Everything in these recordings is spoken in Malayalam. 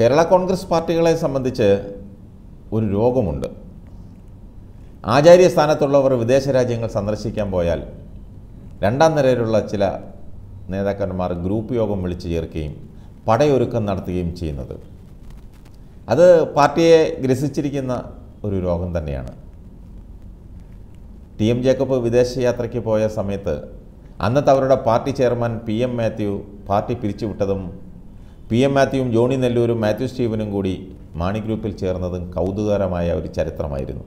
കേരള കോൺഗ്രസ് പാർട്ടികളെ സംബന്ധിച്ച് ഒരു രോഗമുണ്ട് ആചാര്യ സ്ഥാനത്തുള്ളവർ വിദേശ രാജ്യങ്ങൾ സന്ദർശിക്കാൻ പോയാൽ രണ്ടാം നിരയിലുള്ള ചില നേതാക്കന്മാർ ഗ്രൂപ്പ് യോഗം വിളിച്ചു ചേർക്കുകയും പടയൊരുക്കം നടത്തുകയും ചെയ്യുന്നത് അത് പാർട്ടിയെ ഗ്രസിച്ചിരിക്കുന്ന ഒരു രോഗം തന്നെയാണ് ടി എം ജേക്കബ് വിദേശയാത്രയ്ക്ക് പോയ സമയത്ത് അന്നത്തെ അവരുടെ party chairman P M Mathew party പിരിച്ചുവിട്ടതും പി എം മാത്യുവും ജോണി നെല്ലൂരും മാത്യു സ്റ്റീവനും കൂടി മാണി ഗ്രൂപ്പിൽ ചേർന്നതും കൗതുകകരമായ ഒരു ചരിത്രമായിരുന്നു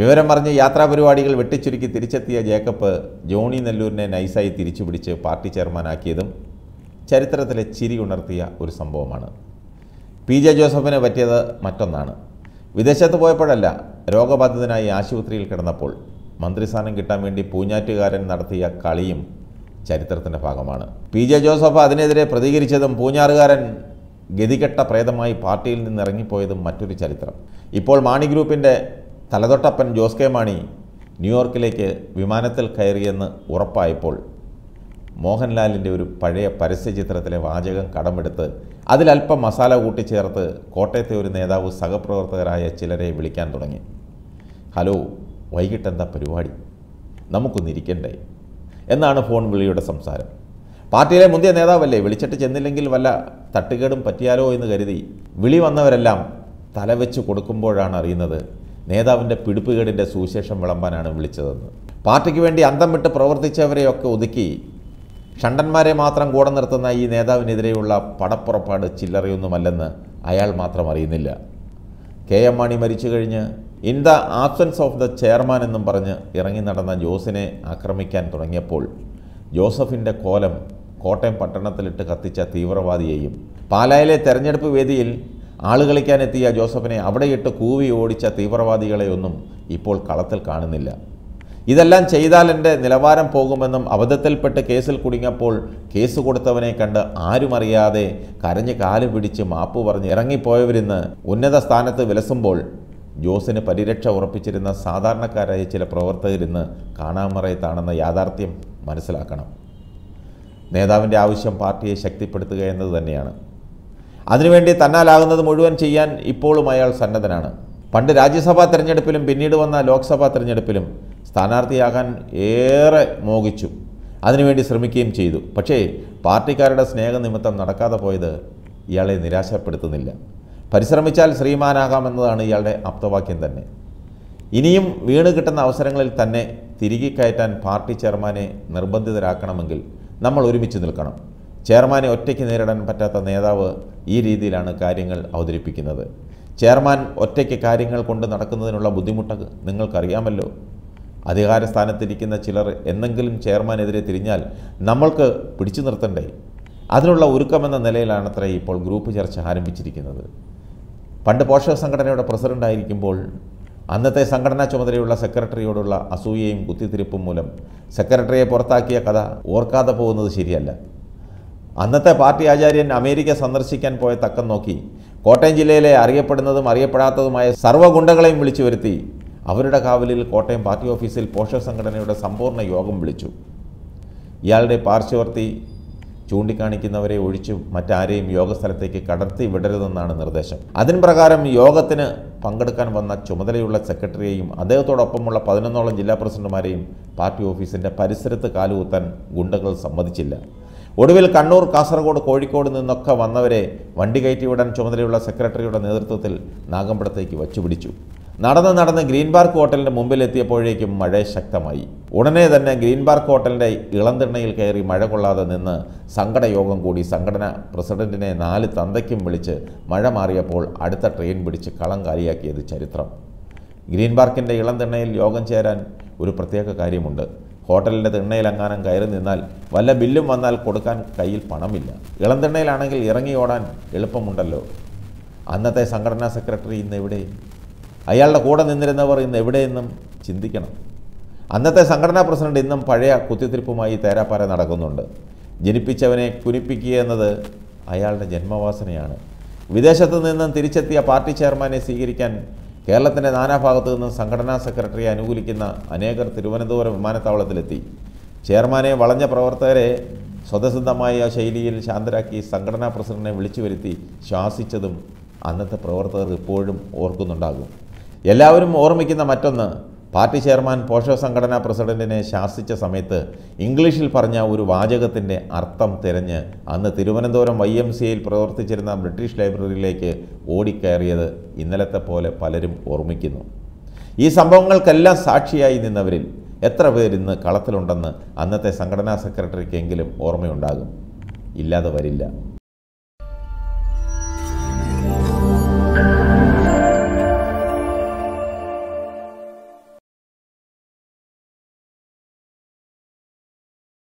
വിവരം പറഞ്ഞ് യാത്രാ പരിപാടികൾ വെട്ടിച്ചുരുക്കി തിരിച്ചെത്തിയ ജേക്കബ് ജോണി നെല്ലൂരിനെ നൈസായി തിരിച്ചു പിടിച്ച് പാർട്ടി ചെയർമാനാക്കിയതും ചരിത്രത്തിലെ ചിരി ഉണർത്തിയ ഒരു സംഭവമാണ് പി ജെ ജോസഫിന് പറ്റിയത് മറ്റൊന്നാണ് വിദേശത്ത് പോയപ്പോഴല്ല രോഗബാധിതനായി ആശുപത്രിയിൽ കിടന്നപ്പോൾ മന്ത്രിസ്ഥാനം കിട്ടാൻ വേണ്ടി പൂഞ്ഞാറ്റുകാരൻ നടത്തിയ കളിയും ചരിത്രത്തിൻ്റെ ഭാഗമാണ് പി ജെ ജോസഫ് അതിനെതിരെ പ്രതികരിച്ചതും പൂഞ്ഞാറുകാരൻ ഗതികെട്ട പ്രേതമായി പാർട്ടിയിൽ നിന്ന് മറ്റൊരു ചരിത്രം ഇപ്പോൾ മാണി ഗ്രൂപ്പിൻ്റെ തലതൊട്ടപ്പൻ ജോസ് കെ മാണി ന്യൂയോർക്കിലേക്ക് വിമാനത്തിൽ കയറിയെന്ന് ഉറപ്പായപ്പോൾ മോഹൻലാലിൻ്റെ ഒരു പഴയ പരസ്യചിത്രത്തിലെ വാചകം കടമെടുത്ത് അതിലല്പം മസാല കൂട്ടിച്ചേർത്ത് കോട്ടയത്തെ ഒരു നേതാവ് സഹപ്രവർത്തകരായ ചിലരെ വിളിക്കാൻ തുടങ്ങി ഹലോ വൈകിട്ടെന്താ പരിപാടി നമുക്കൊന്നിരിക്കണ്ടേ എന്നാണ് ഫോൺ വിളിയുടെ സംസാരം പാർട്ടിയിലെ മുന്തിയ നേതാവല്ലേ വിളിച്ചിട്ട് ചെന്നില്ലെങ്കിൽ വല്ല തട്ടുകേടും പറ്റിയാലോ എന്ന് കരുതി വിളി വന്നവരെല്ലാം തലവെച്ച് കൊടുക്കുമ്പോഴാണ് അറിയുന്നത് നേതാവിൻ്റെ പിടിപ്പുകേടിൻ്റെ സുവിശേഷം വിളമ്പാനാണ് വിളിച്ചതെന്ന് പാർട്ടിക്ക് വേണ്ടി അന്തം വിട്ട് പ്രവർത്തിച്ചവരെയൊക്കെ ഒതുക്കി ഷണ്ടന്മാരെ മാത്രം കൂടെ നിർത്തുന്ന ഈ നേതാവിനെതിരെയുള്ള പടപ്പുറപ്പാട് ചില്ലറയൊന്നുമല്ലെന്ന് അയാൾ മാത്രം അറിയുന്നില്ല കെ എം മാണി മരിച്ചു കഴിഞ്ഞ് in the absence of the chairman എന്നും പറഞ്ഞ് ഇറങ്ങി നടന്ന ജോസിനെ ആക്രമിക്കാൻ തുടങ്ങിയപ്പോൾ ജോസഫിൻ്റെ കോലം കോട്ടയം പട്ടണത്തിലിട്ട് കത്തിച്ച തീവ്രവാദിയെയും പാലായിലെ തെരഞ്ഞെടുപ്പ് വേദിയിൽ ആളുകളിക്കാനെത്തിയ ജോസഫിനെ അവിടെയിട്ട് കൂവി ഓടിച്ച തീവ്രവാദികളെയൊന്നും ഇപ്പോൾ കളത്തിൽ കാണുന്നില്ല ഇതെല്ലാം ചെയ്താൽ എൻ്റെ നിലവാരം പോകുമെന്നും അബദ്ധത്തിൽപ്പെട്ട് കേസിൽ കുടുങ്ങിയപ്പോൾ കേസ് കൊടുത്തവനെ കണ്ട് ആരുമറിയാതെ കരഞ്ഞ് കാല് പിടിച്ച് മാപ്പ് പറഞ്ഞ് ഇറങ്ങിപ്പോയവരിന്ന് ഉന്നത സ്ഥാനത്ത് വിലസുമ്പോൾ ജോസിന് പരിരക്ഷ ഉറപ്പിച്ചിരുന്ന സാധാരണക്കാരായ ചില പ്രവർത്തകരിന്ന് കാണാമറയത്താണെന്ന യാഥാർത്ഥ്യം മനസ്സിലാക്കണം നേതാവിൻ്റെ ആവശ്യം പാർട്ടിയെ ശക്തിപ്പെടുത്തുക എന്നത് തന്നെയാണ് അതിനുവേണ്ടി തന്നാലാകുന്നത് മുഴുവൻ ചെയ്യാൻ ഇപ്പോഴും അയാൾ സന്നദ്ധനാണ് പണ്ട് രാജ്യസഭാ തെരഞ്ഞെടുപ്പിലും പിന്നീട് വന്ന ലോക്സഭാ തെരഞ്ഞെടുപ്പിലും സ്ഥാനാർത്ഥിയാകാൻ ഏറെ മോഹിച്ചു അതിനുവേണ്ടി ശ്രമിക്കുകയും ചെയ്തു പക്ഷേ പാർട്ടിക്കാരുടെ സ്നേഹനിമിത്തം നടക്കാതെ പോയത് ഇയാളെ നിരാശപ്പെടുത്തുന്നില്ല പരിശ്രമിച്ചാൽ ശ്രീമാനാകാമെന്നതാണ് ഇയാളുടെ ആപ്തവാക്യം തന്നെ ഇനിയും വീണ് കിട്ടുന്ന അവസരങ്ങളിൽ തന്നെ തിരികെ കയറ്റാൻ പാർട്ടി ചെയർമാനെ നിർബന്ധിതരാക്കണമെങ്കിൽ നമ്മൾ ഒരുമിച്ച് നിൽക്കണം ചെയർമാനെ ഒറ്റയ്ക്ക് നേരിടാൻ പറ്റാത്ത നേതാവ് ഈ രീതിയിലാണ് കാര്യങ്ങൾ അവതരിപ്പിക്കുന്നത് ചെയർമാൻ ഒറ്റയ്ക്ക് കാര്യങ്ങൾ കൊണ്ട് നടക്കുന്നതിനുള്ള ബുദ്ധിമുട്ട് നിങ്ങൾക്കറിയാമല്ലോ അധികാര സ്ഥാനത്തിരിക്കുന്ന ചിലർ എന്നെങ്കിലും ചെയർമാനെതിരെ തിരിഞ്ഞാൽ നമ്മൾക്ക് പിടിച്ചു നിർത്തണ്ടേ അതിനുള്ള ഒരുക്കമെന്ന നിലയിലാണത്രേ ഇപ്പോൾ ഗ്രൂപ്പ് ചർച്ച ആരംഭിച്ചിരിക്കുന്നത് പണ്ട് പോഷക സംഘടനയുടെ പ്രസിഡൻ്റായിരിക്കുമ്പോൾ അന്നത്തെ സംഘടനാ ചുമതലയുള്ള സെക്രട്ടറിയോടുള്ള അസൂയയും കുത്തിത്തിരിപ്പും മൂലം സെക്രട്ടറിയെ പുറത്താക്കിയ കഥ ഓർക്കാതെ പോകുന്നത് ശരിയല്ല അന്നത്തെ പാർട്ടി ആചാര്യൻ അമേരിക്ക സന്ദർശിക്കാൻ പോയ തക്കം നോക്കി കോട്ടയം ജില്ലയിലെ അറിയപ്പെടുന്നതും അറിയപ്പെടാത്തതുമായ സർവ്വഗുണ്ടകളെയും വിളിച്ചു വരുത്തി അവരുടെ കാവലിൽ കോട്ടയം പാർട്ടി ഓഫീസിൽ പോഷക സംഘടനയുടെ സമ്പൂർണ്ണ യോഗം വിളിച്ചു ഇയാളുടെ പാർശ്വവർത്തി ചൂണ്ടിക്കാണിക്കുന്നവരെ ഒഴിച്ചു മറ്റാരെയും യോഗസ്ഥലത്തേക്ക് കടത്തി വിടരുതെന്നാണ് നിർദ്ദേശം അതിന് പ്രകാരം യോഗത്തിന് പങ്കെടുക്കാൻ വന്ന ചുമതലയുള്ള സെക്രട്ടറിയെയും അദ്ദേഹത്തോടൊപ്പമുള്ള പതിനൊന്നോളം ജില്ലാ പ്രസിഡന്റുമാരെയും പാർട്ടി ഓഫീസിന്റെ പരിസരത്ത് കാലുകുത്താൻ ഗുണ്ടകൾ സമ്മതിച്ചില്ല ഒടുവിൽ കണ്ണൂർ കാസർഗോഡ് കോഴിക്കോട് നിന്നൊക്കെ വന്നവരെ വണ്ടി കയറ്റിവിടാൻ ചുമതലയുള്ള സെക്രട്ടറിയുടെ നേതൃത്വത്തിൽ നാഗമ്പടത്തേക്ക് വച്ചുപിടിച്ചു നടന്ന് നടന്ന് ഗ്രീൻ പാർക്ക് ഹോട്ടലിൻ്റെ മുമ്പിലെത്തിയപ്പോഴേക്കും മഴ ശക്തമായി ഉടനെ തന്നെ ഗ്രീൻ പാർക്ക് ഹോട്ടലിൻ്റെ ഇളന്തിണ്ണയിൽ കയറി മഴ കൊള്ളാതെ നിന്ന് സങ്കടയോഗം കൂടി സംഘടന പ്രസിഡന്റിനെ നാല് തന്തയ്ക്കും വിളിച്ച് മഴ മാറിയപ്പോൾ അടുത്ത ട്രെയിൻ പിടിച്ച് കളം കാലിയാക്കിയത് ചരിത്രം ഗ്രീൻ പാർക്കിൻ്റെ ഇളന്തിണ്ണയിൽ യോഗം ചേരാൻ ഒരു പ്രത്യേക കാര്യമുണ്ട് ഹോട്ടലിൻ്റെ തിണ്ണയിലെങ്ങാനും കയറി നിന്നാൽ വല്ല ബില്ലും വന്നാൽ കൊടുക്കാൻ കയ്യിൽ പണമില്ല ഇളന്തിണ്ണയിലാണെങ്കിൽ ഇറങ്ങി ഓടാൻ എളുപ്പമുണ്ടല്ലോ അന്നത്തെ സംഘടനാ സെക്രട്ടറി ഇന്ന് എവിടെ അയാളുടെ കൂടെ നിന്നിരുന്നവർ ഇന്ന് എവിടെയെന്നും ചിന്തിക്കണം അന്നത്തെ സംഘടനാ പ്രസിഡന്റ് ഇന്നും പഴയ കുത്തിത്തിരിപ്പുമായി തേരാപ്പാര നടക്കുന്നുണ്ട് ജനിപ്പിച്ചവനെ കുനിപ്പിക്കുക എന്നത് അയാളുടെ ജന്മവാസനയാണ് വിദേശത്തു നിന്നും തിരിച്ചെത്തിയ പാർട്ടി ചെയർമാനെ സ്വീകരിക്കാൻ കേരളത്തിൻ്റെ നാനാഭാഗത്തു നിന്നും സംഘടനാ സെക്രട്ടറിയെ അനുകൂലിക്കുന്ന അനേകർ തിരുവനന്തപുരം വിമാനത്താവളത്തിലെത്തി ചെയർമാനെ വളഞ്ഞ പ്രവർത്തകരെ സ്വതസിദ്ധമായ ശൈലിയിൽ ശാന്തരാക്കി സംഘടനാ പ്രസിഡന്റിനെ വിളിച്ചു വരുത്തി ശ്വാസിച്ചതും അന്നത്തെ പ്രവർത്തകർ ഇപ്പോഴും ഓർക്കുന്നുണ്ടാകും എല്ലാവരും ഓർമ്മിക്കുന്ന മറ്റൊന്ന് പാർട്ടി ചെയർമാൻ പോഷക സംഘടനാ പ്രസിഡന്റിനെ ശാസിച്ച സമയത്ത് ഇംഗ്ലീഷിൽ പറഞ്ഞ ഒരു വാചകത്തിൻ്റെ അർത്ഥം തിരഞ്ഞ് അന്ന് തിരുവനന്തപുരം വൈ എം സിയിൽ പ്രവർത്തിച്ചിരുന്ന ബ്രിട്ടീഷ് ലൈബ്രറിയിലേക്ക് ഓടിക്കയറിയത് ഇന്നലത്തെ പോലെ പലരും ഓർമ്മിക്കുന്നു ഈ സംഭവങ്ങൾക്കെല്ലാം സാക്ഷിയായി നിന്നവരിൽ എത്ര പേരിന്ന് കളത്തിലുണ്ടെന്ന് അന്നത്തെ സംഘടനാ സെക്രട്ടറിക്കെങ്കിലും ഓർമ്മയുണ്ടാകും ഇല്ലാതെ വരില്ല